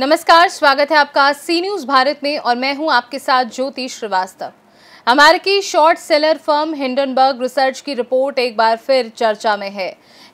नमस्कार स्वागत है आपका सी न्यूज़ भारत में और मैं हूं आपके साथ ज्योति श्रीवास्तव अमेरिकी short seller firm Hindenburg research की रिपोर्ट एक बार फिर चर्चा में है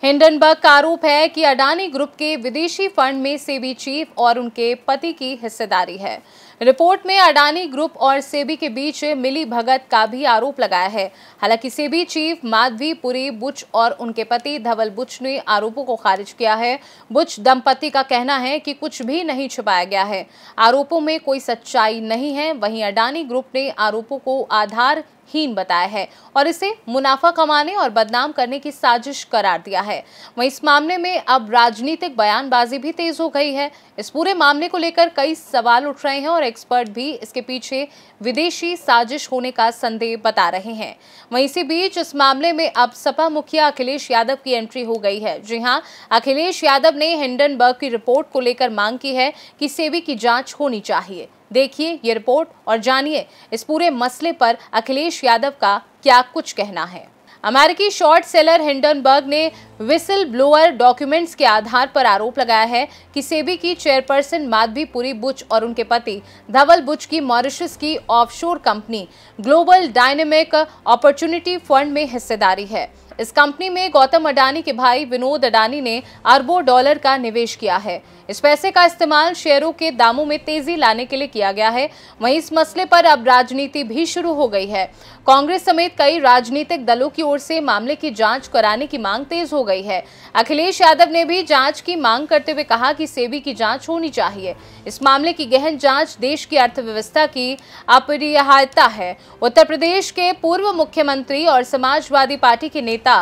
हिंडनबर्ग का आरोप है कि अडानी ग्रुप के विदेशी फंड में सेबी चीफ और उनके पति की हिस्सेदारी है रिपोर्ट में अडानी ग्रुप और सेबी के बीच मिली भगत का भी आरोप लगाया है हालांकि सेबी चीफ माधवी पुरी बुच और उनके पति धवल बुच ने आरोपों को खारिज किया है बुच दंपति का कहना है कि कुछ भी नहीं छुपाया गया है आरोपों में कोई सच्चाई नहीं है वहीं अडानी ग्रुप ने आरोपों को आधार हीन बताया है और इसे मुनाफा कमाने और बदनाम करने की साजिश करार दिया है वहीं इस मामले में अब राजनीतिक बयानबाजी भी तेज हो गई है इस पूरे मामले को लेकर कई सवाल उठ रहे हैं और एक्सपर्ट भी इसके पीछे विदेशी साजिश होने का संदेह बता रहे हैं वहीं इसी बीच इस मामले में अब सपा मुखिया अखिलेश यादव की एंट्री हो गई है जी हाँ अखिलेश यादव ने हिंडनबर्ग की रिपोर्ट को लेकर मांग की है कि सेवी की जाँच होनी चाहिए देखिए ये रिपोर्ट और जानिए इस पूरे मसले पर अखिलेश यादव का क्या कुछ कहना है अमेरिकी शॉर्ट सेलर हिंडनबर्ग ने विसल ब्लोअर डॉक्यूमेंट्स के आधार पर आरोप लगाया है कि सेबी की चेयरपर्सन माधवी पुरी बुच और उनके पति धवल बुच की मॉरिशस की offshore company global dynamic opportunity fund में हिस्सेदारी है इस कंपनी में गौतम अडानी के भाई विनोद अडानी ने अरबों डॉलर का निवेश किया है इस पैसे का इस्तेमाल शेयरों के दामों में तेजी लाने के लिए किया गया है वहीं इस मसले पर अब राजनीति भी शुरू हो गई है कांग्रेस समेत कई राजनीतिक दलों की ओर से मामले की जांच कराने की मांग तेज हो गई है अखिलेश यादव ने भी जांच की मांग करते हुए कहा कि सेबी की जांच होनी चाहिए इस मामले की गहन जांच देश की अर्थव्यवस्था की अपरिहार्यता है उत्तर प्रदेश के पूर्व मुख्यमंत्री और समाजवादी पार्टी के नेता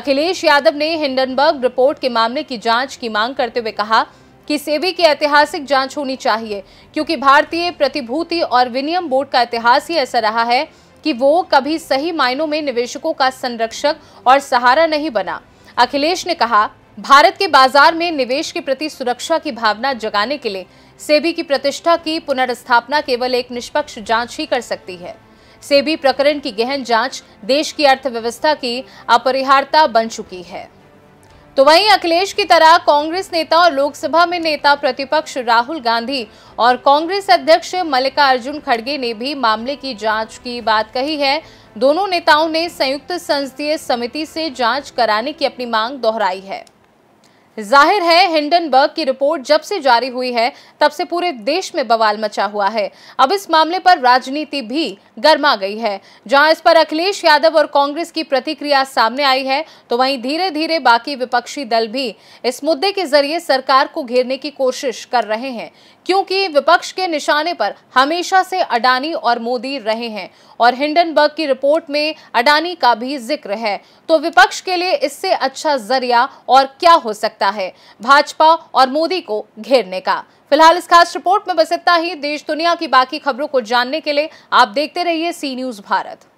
अखिलेश यादव ने हिंडनबर्ग रिपोर्ट के मामले की जाँच की मांग करते हुए कहा कि सेबी की ऐतिहासिक जांच होनी चाहिए क्योंकि भारतीय प्रतिभूति और विनियम बोर्ड का इतिहास ही ऐसा रहा है कि वो कभी सही मायनों में निवेशकों का संरक्षक और सहारा नहीं बना अखिलेश ने कहा भारत के बाजार में निवेश के प्रति सुरक्षा की भावना जगाने के लिए सेबी की प्रतिष्ठा की पुनर्स्थापना केवल एक निष्पक्ष जांच ही कर सकती है सेबी प्रकरण की गहन जांच देश की अर्थव्यवस्था की अपरिहार्यता बन चुकी है तो वहीं अखिलेश की तरह कांग्रेस नेता और लोकसभा में नेता प्रतिपक्ष राहुल गांधी और कांग्रेस अध्यक्ष मल्लिकार्जुन खड़गे ने भी मामले की जांच की बात कही है दोनों नेताओं ने संयुक्त संसदीय समिति से जांच कराने की अपनी मांग दोहराई है जाहिर है हिंडनबर्ग की रिपोर्ट जब से जारी हुई है तब से पूरे देश में बवाल मचा हुआ है अब इस मामले पर राजनीति भी गर्मा गई है जहां इस पर अखिलेश यादव और कांग्रेस की प्रतिक्रिया सामने आई है तो वहीं धीरे धीरे बाकी विपक्षी दल भी इस मुद्दे के जरिए सरकार को घेरने की कोशिश कर रहे हैं क्योंकि विपक्ष के निशाने पर हमेशा से अडानी और मोदी रहे हैं और हिंडनबर्ग की रिपोर्ट में अडानी का भी जिक्र है तो विपक्ष के लिए इससे अच्छा जरिया और क्या हो सकता है भाजपा और मोदी को घेरने का फिलहाल इस खास रिपोर्ट में बस इतना ही देश दुनिया की बाकी खबरों को जानने के लिए आप देखते रहिए सी न्यूज भारत